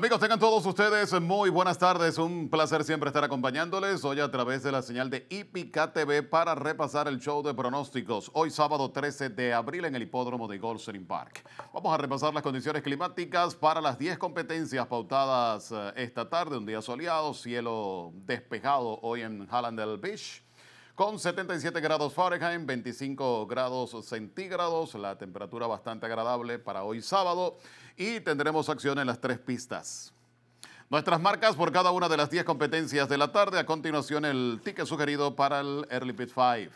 Amigos, tengan todos ustedes muy buenas tardes. Un placer siempre estar acompañándoles hoy a través de la señal de IPK TV para repasar el show de pronósticos. Hoy sábado 13 de abril en el hipódromo de Goldstein Park. Vamos a repasar las condiciones climáticas para las 10 competencias pautadas eh, esta tarde. Un día soleado, cielo despejado hoy en Hallandale Beach con 77 grados Fahrenheit, 25 grados centígrados, la temperatura bastante agradable para hoy sábado y tendremos acción en las tres pistas. Nuestras marcas por cada una de las 10 competencias de la tarde. A continuación, el ticket sugerido para el Early Pit 5.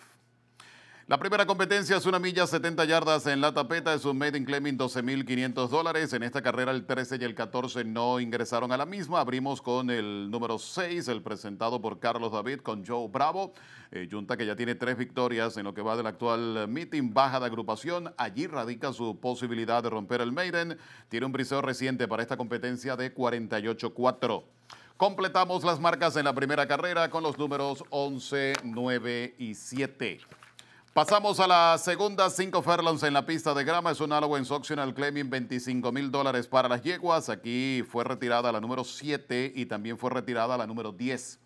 La primera competencia es una milla 70 yardas en la tapeta, es un Made in 12.500 dólares. En esta carrera el 13 y el 14 no ingresaron a la misma. Abrimos con el número 6, el presentado por Carlos David con Joe Bravo. Eh, Junta que ya tiene tres victorias en lo que va del actual meeting, baja de agrupación. Allí radica su posibilidad de romper el Maiden. Tiene un briseo reciente para esta competencia de 48-4. Completamos las marcas en la primera carrera con los números 11, 9 y 7. Pasamos a la segunda, Cinco furlongs en la pista de grama. Es un allowance optional claiming 25 mil dólares para las yeguas. Aquí fue retirada la número 7 y también fue retirada la número 10.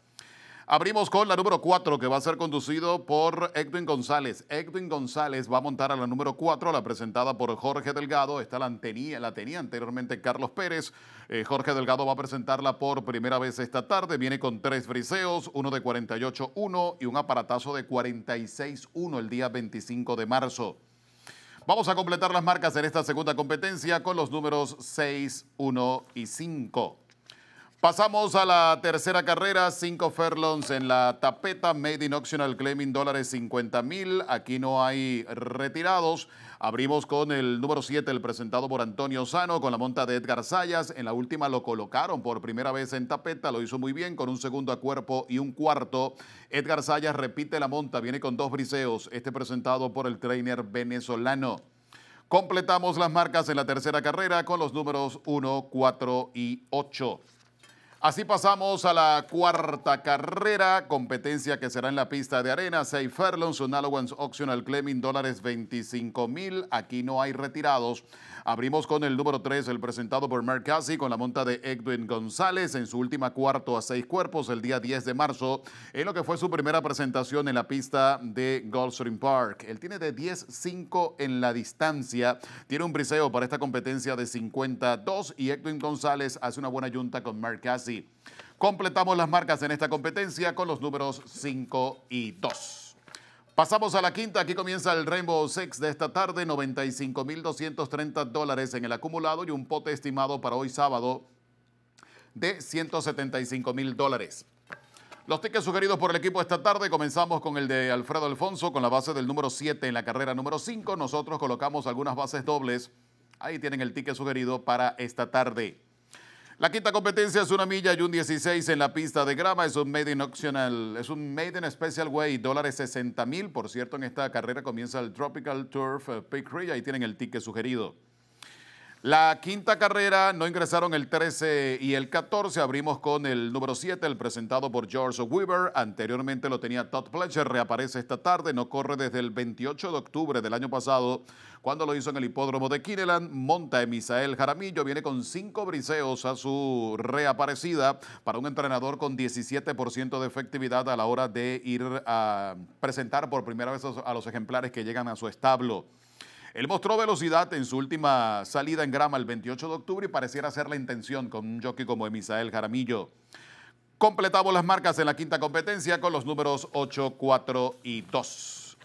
Abrimos con la número 4 que va a ser conducido por Edwin González. Edwin González va a montar a la número 4, la presentada por Jorge Delgado. Esta la tenía, la tenía anteriormente Carlos Pérez. Eh, Jorge Delgado va a presentarla por primera vez esta tarde. Viene con tres friseos, uno de 48-1 y un aparatazo de 46-1 el día 25 de marzo. Vamos a completar las marcas en esta segunda competencia con los números 6, 1 y 5. Pasamos a la tercera carrera, cinco furlongs en la tapeta, made in optional claiming dólares 50 mil, aquí no hay retirados. Abrimos con el número 7, el presentado por Antonio Sano, con la monta de Edgar Sayas. En la última lo colocaron por primera vez en tapeta, lo hizo muy bien, con un segundo a cuerpo y un cuarto. Edgar Sayas repite la monta, viene con dos briseos, este presentado por el trainer venezolano. Completamos las marcas en la tercera carrera con los números 1, 4 y 8. Así pasamos a la cuarta carrera, competencia que será en la pista de arena, safe furlongs, un optional claiming dólares 25 mil, aquí no hay retirados. Abrimos con el número 3, el presentado por Mark Cassie, con la monta de Edwin González en su última cuarto a seis cuerpos el día 10 de marzo, en lo que fue su primera presentación en la pista de Goldstream Park. Él tiene de 10-5 en la distancia, tiene un briseo para esta competencia de 52 y Edwin González hace una buena yunta con Mark Cassie. Completamos las marcas en esta competencia con los números 5 y 2. Pasamos a la quinta, aquí comienza el Rainbow Six de esta tarde, 95.230 dólares en el acumulado y un pote estimado para hoy sábado de 175,000 dólares. Los tickets sugeridos por el equipo esta tarde, comenzamos con el de Alfredo Alfonso con la base del número 7 en la carrera número 5. Nosotros colocamos algunas bases dobles. Ahí tienen el ticket sugerido para esta tarde. La quinta competencia es una milla y un 16 en la pista de grama. Es un Made in es un Made Special Way, dólares 60 mil. Por cierto, en esta carrera comienza el Tropical Turf eh, Pick Ridge. Ahí tienen el ticket sugerido. La quinta carrera no ingresaron el 13 y el 14. Abrimos con el número 7, el presentado por George Weaver. Anteriormente lo tenía Todd Fletcher, Reaparece esta tarde. No corre desde el 28 de octubre del año pasado, cuando lo hizo en el hipódromo de Kineland. Monta Misael Jaramillo. Viene con cinco briseos a su reaparecida para un entrenador con 17% de efectividad a la hora de ir a presentar por primera vez a los ejemplares que llegan a su establo. Él mostró velocidad en su última salida en grama el 28 de octubre y pareciera ser la intención con un jockey como Emisael Jaramillo. Completamos las marcas en la quinta competencia con los números 8, 4 y 2.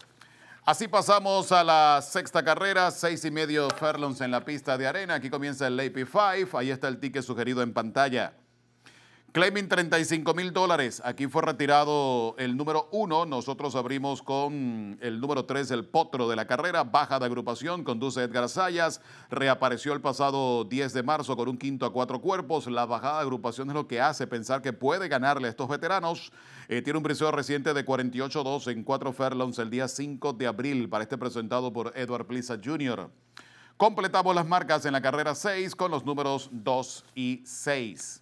Así pasamos a la sexta carrera, seis y medio furlongs en la pista de arena. Aquí comienza el AP 5. Ahí está el ticket sugerido en pantalla. Claiming 35 mil dólares. Aquí fue retirado el número uno. Nosotros abrimos con el número 3, el potro de la carrera. Baja de agrupación, conduce Edgar Sayas. Reapareció el pasado 10 de marzo con un quinto a cuatro cuerpos. La bajada de agrupación es lo que hace pensar que puede ganarle a estos veteranos. Eh, tiene un briseo reciente de 48-2 en cuatro furlongs el día 5 de abril para este presentado por Edward Plisa Jr. Completamos las marcas en la carrera 6 con los números 2 y 6.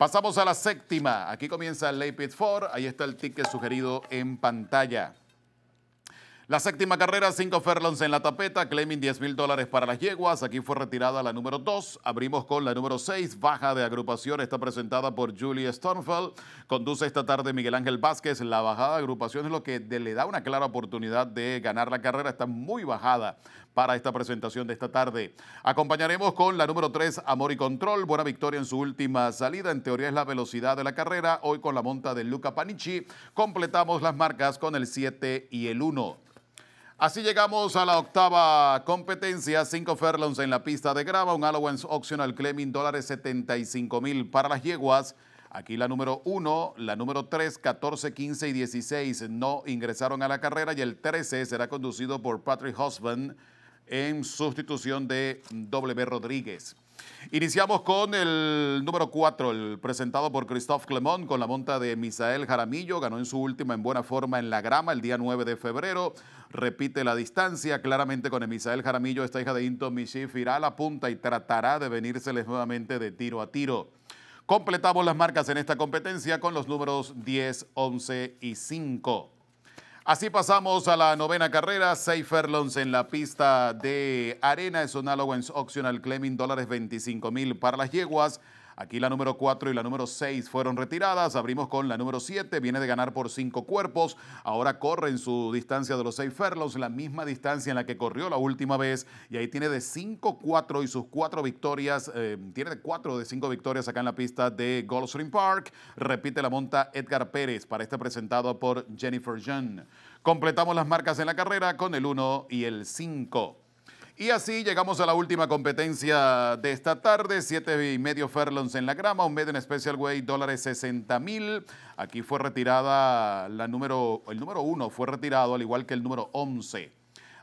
Pasamos a la séptima. Aquí comienza el Pit 4. Ahí está el ticket sugerido en pantalla. La séptima carrera, 5 furlongs en la tapeta, claiming 10 mil dólares para las yeguas. Aquí fue retirada la número 2. Abrimos con la número 6, baja de agrupación, está presentada por Julie Stornfeld. Conduce esta tarde Miguel Ángel Vázquez. La bajada de agrupación es lo que le da una clara oportunidad de ganar la carrera. Está muy bajada para esta presentación de esta tarde. Acompañaremos con la número 3, Amor y Control. Buena victoria en su última salida. En teoría es la velocidad de la carrera. Hoy con la monta de Luca Panichi. completamos las marcas con el 7 y el 1. Así llegamos a la octava competencia, 5 furlongs en la pista de grava, un allowance optional claiming dólares 75 mil para las yeguas. Aquí la número 1, la número 3, 14, 15 y 16 no ingresaron a la carrera y el 13 será conducido por Patrick Husband en sustitución de W. Rodríguez. Iniciamos con el número 4, el presentado por Christophe Clemont con la monta de Misael Jaramillo. Ganó en su última en buena forma en la grama el día 9 de febrero. Repite la distancia claramente con Misael Jaramillo. Esta hija de Into Michif irá a la punta y tratará de venírseles nuevamente de tiro a tiro. Completamos las marcas en esta competencia con los números 10, 11 y 5. Así pasamos a la novena carrera, 6 en la pista de arena, es un allowance optional claiming, dólares 25 mil para las yeguas, Aquí la número 4 y la número 6 fueron retiradas. Abrimos con la número 7. Viene de ganar por 5 cuerpos. Ahora corre en su distancia de los 6 furlongs, la misma distancia en la que corrió la última vez. Y ahí tiene de 5, 4 y sus 4 victorias. Eh, tiene de 4 de 5 victorias acá en la pista de Goldstream Park. Repite la monta Edgar Pérez para este presentado por Jennifer Young. Completamos las marcas en la carrera con el 1 y el 5. Y así llegamos a la última competencia de esta tarde, siete y medio furlongs en la grama, un medio en special Way, dólares 60 mil. Aquí fue retirada la número, el número uno fue retirado, al igual que el número 11.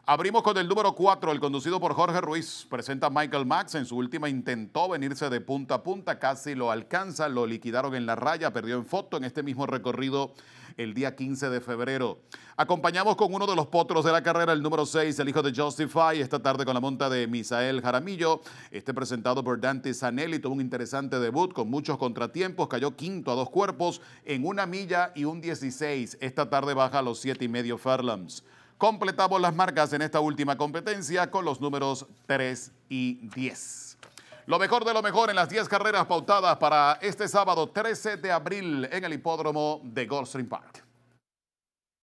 Abrimos con el número 4, el conducido por Jorge Ruiz. Presenta Michael Max. En su última intentó venirse de punta a punta, casi lo alcanza, lo liquidaron en la raya, perdió en foto en este mismo recorrido el día 15 de febrero. Acompañamos con uno de los potros de la carrera, el número 6, el hijo de Justify, esta tarde con la monta de Misael Jaramillo. Este presentado por Dante Zanelli tuvo un interesante debut con muchos contratiempos, cayó quinto a dos cuerpos en una milla y un 16. Esta tarde baja a los 7 y medio Fairlands. Completamos las marcas en esta última competencia con los números 3 y 10. Lo mejor de lo mejor en las 10 carreras pautadas para este sábado 13 de abril en el hipódromo de Goldstream Park.